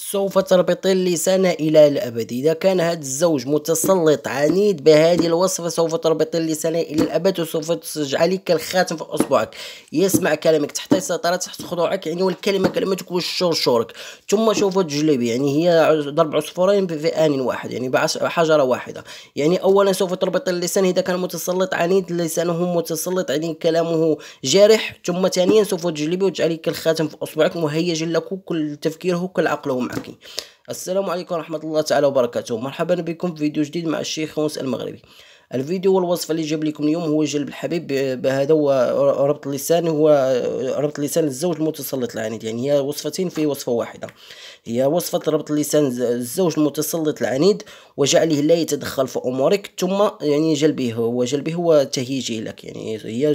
سوف تربطان اللسان إلى الأبد إذا كان هذا الزوج متسلط عنيد بهذه الوصفة سوف تربطان اللسان إلى الأبد وسوف تجعلك كالخاتم في أصبعك يسمع كلامك تحت السيطرة تحت خضوعك يعني والكلمة كلمتك والشرشورك ثم سوف تجلب يعني هي ضرب عصفورين في آن واحد يعني بحجرة واحدة يعني أولا سوف تربط اللسان إذا كان متسلط عنيد لسانه متسلط يعني كلامه جارح ثم ثانيا سوف تجلبه وتجعلك كالخاتم في أصبعك مهيج لك كل تفكيره كل عقله معكم السلام عليكم ورحمة الله تعالى وبركاته مرحبا بكم في فيديو جديد مع الشيخ خمس المغربي الفيديو والوصفه اللي جاب لكم اليوم هو جلب الحبيب بهذا هو ربط اللسان هو ربط لسان الزوج المتسلط العنيد يعني هي وصفتين في وصفه واحده هي وصفه ربط لسان الزوج المتسلط العنيد وجعله لا يتدخل في امورك ثم يعني جلبه جلبه هو تهيجه لك يعني هي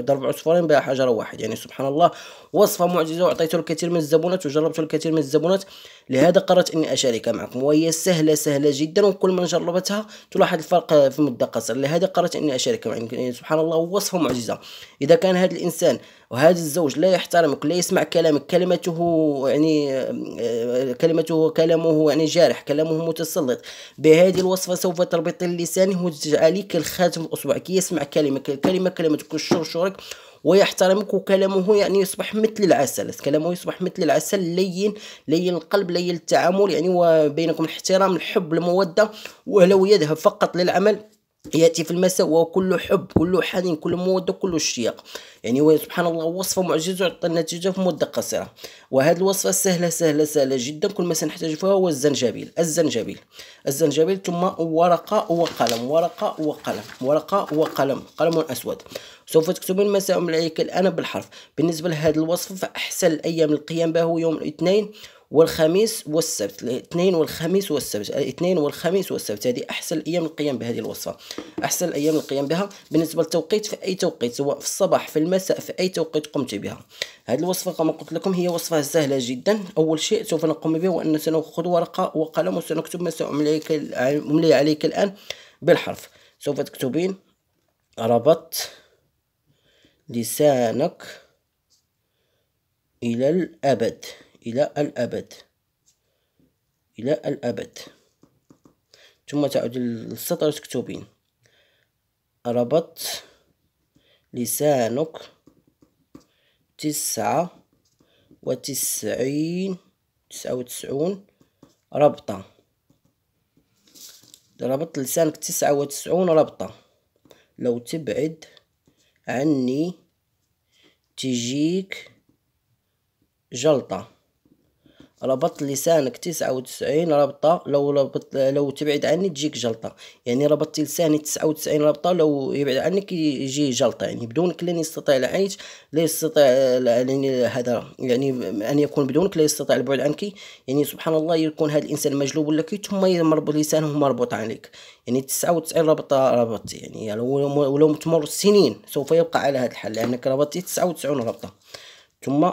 ضرب عصفورين بحجر واحد يعني سبحان الله وصفه معجزه وعطيت الكثير من الزبونات وجربت الكثير من الزبونات لهذا قررت اني اشاركها معكم وهي سهله سهله جدا وكل من جربتها تلاحظ الفرق في مده قصيره لهذا قررت اني اشاركها معكم يعني سبحان الله وصفه معجزه اذا كان هذا الانسان وهذا الزوج لا يحترمك لا يسمع كلامك كلمته يعني آه، كلمته كلامه يعني جارح كلامه متسلط بهذه الوصفه سوف تربط لسانه وتجعلك الخاتم اصبعك يسمع كلمك الكلمه كلمتك الشرشرك ويحترمك وكلامه يعني يصبح مثل العسل كلامه يصبح مثل العسل لين لين القلب لين التعامل يعني وبينكم الاحترام الحب المودة ولو يذهب فقط للعمل ياتي في المساء وهو كله حب كله حنين كله موده كله اشتياق يعني سبحان الله وصفه معجزه وعطى النتيجه في مده قصيره وهذه الوصفه سهله سهله سهله جدا كل ما سنحتاج فيها هو الزنجبيل الزنجبيل الزنجبيل ثم ورقه وقلم ورقه وقلم ورقه وقلم قلم اسود سوف تكتبون مساء الملائكه الان بالحرف بالنسبه لهذه الوصف فاحسن الايام القيام به هو يوم الاثنين والخميس والسبت الاثنين والخميس والسبت الاثنين والخميس والسبت هذه احسن الايام القيام بهذه الوصفه احسن الايام القيام بها بالنسبه للتوقيت في اي توقيت سواء في الصباح في المساء في اي توقيت قمت بها هذه الوصفه كما قلت لكم هي وصفه سهله جدا اول شيء سوف نقوم به هو ان سناخذ ورقه وقلم وسنكتب ما سامليك املي عليك الان بالحرف سوف تكتبين ربط لسانك الى الابد إلى الأبد إلى الأبد ثم تعود للسطر تكتبين ربط لسانك تسعة وتسعين تسعة وتسعون ربطة ربط لسانك تسعة وتسعون ربطة لو تبعد عني تجيك جلطة ربط لسانك تسعة وتسعين ربطة لو ربط لو تبعد عني تجيك جلطة يعني ربطت لساني تسعة وتسعين ربطة لو يبعد عنك يجي جلطة يعني بدونك لن يستطيع العيش لا يستطيع يعني هذا يعني أن يكون بدونك لا يستطيع البعد عنك يعني سبحان الله يكون هذا الإنسان مجلوب لك ثم مربوط لسانه مربوط عليك يعني تسعة وتسعين ربطة ربطت يعني, يعني ولو تمر سنين سوف يبقى على هذا الحل لأنك ربطتي تسعة وتسعون ربطة ثم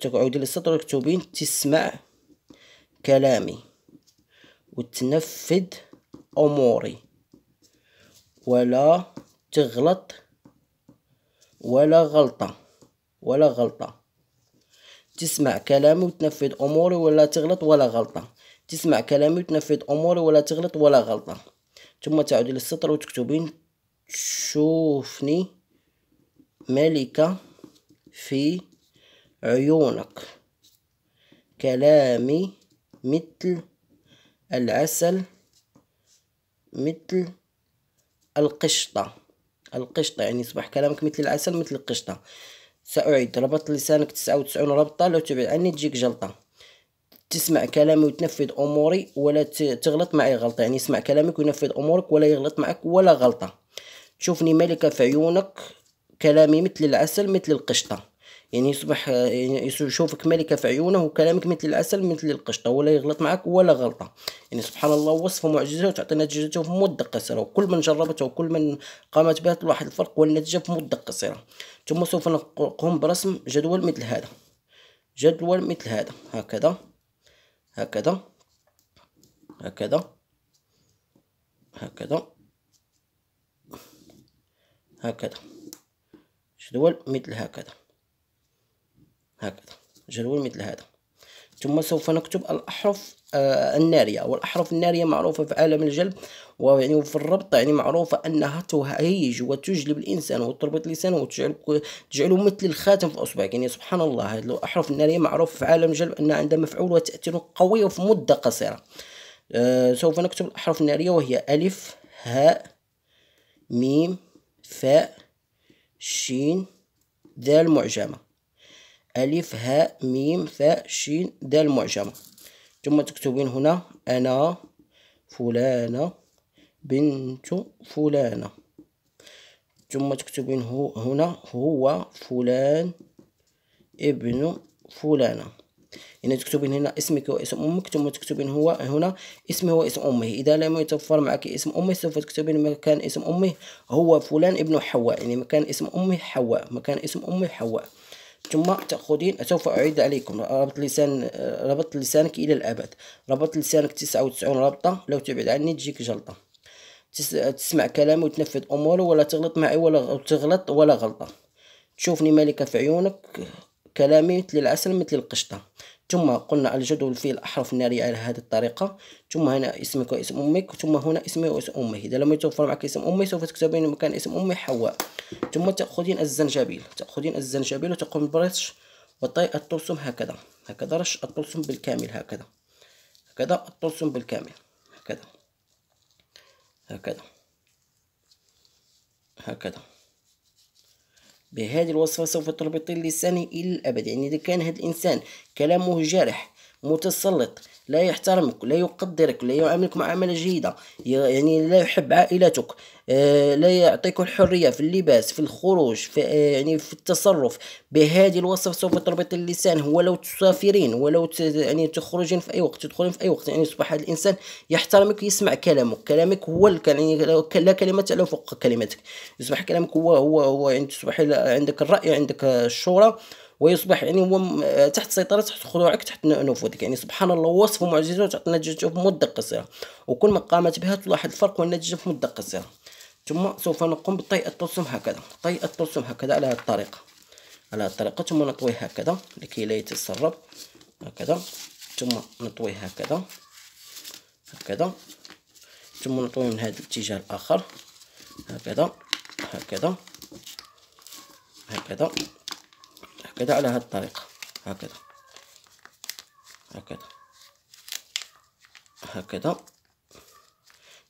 تقعد للسطر وتكتبين تسمع كلامي وتنفذ أموري ولا تغلط ولا غلطة ولا غلطة تسمع كلامي وتنفذ أموري ولا تغلط ولا غلطة تسمع كلامي وتنفذ أموري ولا تغلط ولا غلطة ثم تعود للسطر وتكتبين شوفني ملكة في عيونك كلامي مثل العسل مثل القشطة القشطة يعني صبح كلامك مثل العسل مثل القشطة سأعيد ربط لسانك تسعة وتسعون ربطة لو تبعد عني تجيك جلطة تسمع كلامي وتنفذ أموري ولا تغلط معي غلطة يعني اسمع كلامك وينفذ أمورك ولا يغلط معك ولا غلطة تشوفني ملكة في عيونك كلامي مثل العسل مثل القشطة يعني يصبح يعني يشوفك ملكة في عيونه وكلامك مثل العسل مثل القشطة ولا يغلط معك ولا غلطة يعني سبحان الله وصفه معجزة وتعطي نتيجته في مدة قصيرة وكل من جربته وكل من قامت بها تلاحظ الفرق والنتيجة في مدة قصيرة ثم سوف نقوم برسم جدول مثل هذا جدول مثل هذا هكذا هكذا هكذا هكذا هكذا جدول مثل هكذا هكذا جدول مثل هذا ثم سوف نكتب الأحرف آه، النارية والأحرف النارية معروفة في عالم الجلب ويعني في الربط يعني معروفة أنها تهيج وتجلب الإنسان وتربط لسانه وتجعل تجعله مثل الخاتم في أصبعك يعني سبحان الله هذه الأحرف النارية معروفة في عالم الجلب أنها عندها مفعول وتأثير قوي وفي مدة قصيرة آه، سوف نكتب الأحرف النارية وهي ألف هاء ميم فاء شين ذال معجمة ألف هاء ميم ثاء شين دال معجمة ثم تكتبين هنا أنا فلانة بنت فلانة ثم تكتبين هو هنا هو فلان ابن فلانة يعني تكتبين هنا اسمك واسم أمك ثم تكتبين هو هنا اسمه واسم أمه إذا لم يتوفر معك اسم أمه سوف تكتبين مكان اسم أمه هو فلان ابن حواء يعني مكان اسم أمه حواء مكان اسم أمه حواء ثم تأخذين سوف أعيد عليكم ربط لسان ربط لسانك إلى الأبد ربط لسانك تسعة وتسعون ربطة لو تبعد عني تجيك جلطة تسمع كلامي وتنفذ أموره ولا تغلط معي ولا تغلط ولا غلطة تشوفني ملكة في عيونك كلامي مثل العسل مثل القشطة ثم قلنا الجدول فيه الأحرف النارية على هذه الطريقة ثم هنا اسمك واسم أمك ثم هنا اسمي واسم أمه إذا لم يتوفر معك اسم أمي سوف تكتبين مكان اسم أمي حواء ثم تأخذين الزنجبيل تأخذين الزنجبيل وتقوم برش وطي الطلسم هكذا هكذا رش الطلسم بالكامل هكذا هكذا الطلسم بالكامل هكذا هكذا هكذا بهذه الوصفة سوف تربط لساني إلى الأبد يعني إذا كان هذا الإنسان كلامه جارح متسلط لا يحترمك لا يقدرك لا يعاملك معاملة جيدة يعني لا يحب عائلتك آه، لا يعطيك الحرية في اللباس في الخروج في آه، يعني في التصرف بهذه الوصف سوف تربط اللسان هو لو تسافرين ولو يعني تخرجين في أي وقت تدخلين في أي وقت يعني يصبح هذا الإنسان يحترمك يسمع كلامك كلامك هو يعني لا كلمة على فوق كلمتك يصبح كلامك هو هو هو يعني تصبح عندك الرأي عندك الشورى ويصبح يعني هو تحت سيطرة تحت خضوعك تحت نفوذك يعني سبحان الله وصف معجزة وتعطي نتيجة في مدة قصيرة وكل ما قامت بها تلاحظ الفرق والنتيجة في مدة قصيرة ثم سوف نقوم بطي الطلسم هكذا طي الطلسم هكذا على هذه الطريقة على هذه الطريقة ثم نطويه هكذا لكي لا يتسرب هكذا ثم نطويه هكذا هكذا ثم نطوي من هذا الاتجاه الآخر هكذا هكذا هكذا هكذا على هذه الطريقة هكذا هكذا هكذا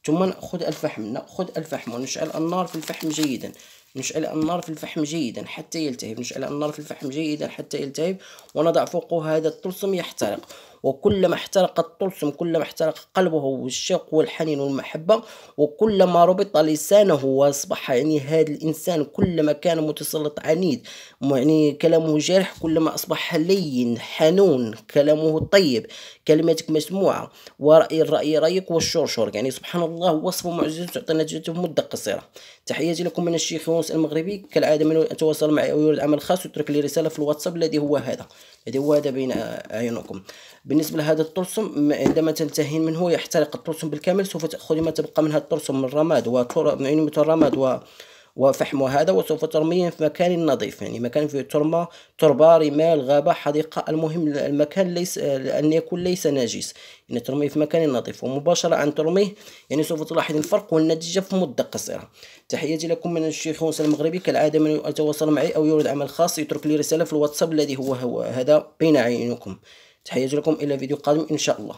ثم نأخذ الفحم نأخذ الفحم ونشعل النار في الفحم جيدا نشعل النار في الفحم جيدا حتى يلتهب نشعل النار في الفحم جيدا حتى يلتهب ونضع فوقه هذا الطلسم يحترق وكلما احترق الطلسم كلما احترق قلبه والشوق والحنين والمحبة وكلما ربط لسانه وأصبح يعني هذا الإنسان كلما كان متسلط عنيد يعني كلامه جارح كلما أصبح لين حنون كلامه طيب كلماتك مسموعة ورأي الرأي رأيك والشرشور يعني سبحان الله وصف معجزة تعطي نتيجته في مدة قصيرة تحياتي لكم من الشيخ يونس المغربي كالعادة من أتواصل معي ويرد عمل خاص يترك لي رسالة في الواتساب الذي هو هذا الذي هو هذا بين أعينكم بالنسبة لهذا الطرسم عندما تنتهين منه يحترق الطرسم بالكامل سوف تأخذ ما تبقى من هذا الطرسم من رماد وعنمة الرماد و يعني وفحم هذا وسوف ترميه في مكان نظيف يعني مكان فيه ترمى تربة رمال غابة حديقة المهم المكان ليس أن يكون ليس نجس يعني ترميه في مكان نظيف ومباشرة عن ترميه يعني سوف تلاحظ الفرق والنتيجة في مدة قصيرة تحياتي لكم من الشيخ خونس المغربي كالعادة من يتواصل معي أو يريد عمل خاص يترك لي رسالة في الواتساب الذي هو, هو هذا بين عينكم تحياتي لكم الى فيديو قادم ان شاء الله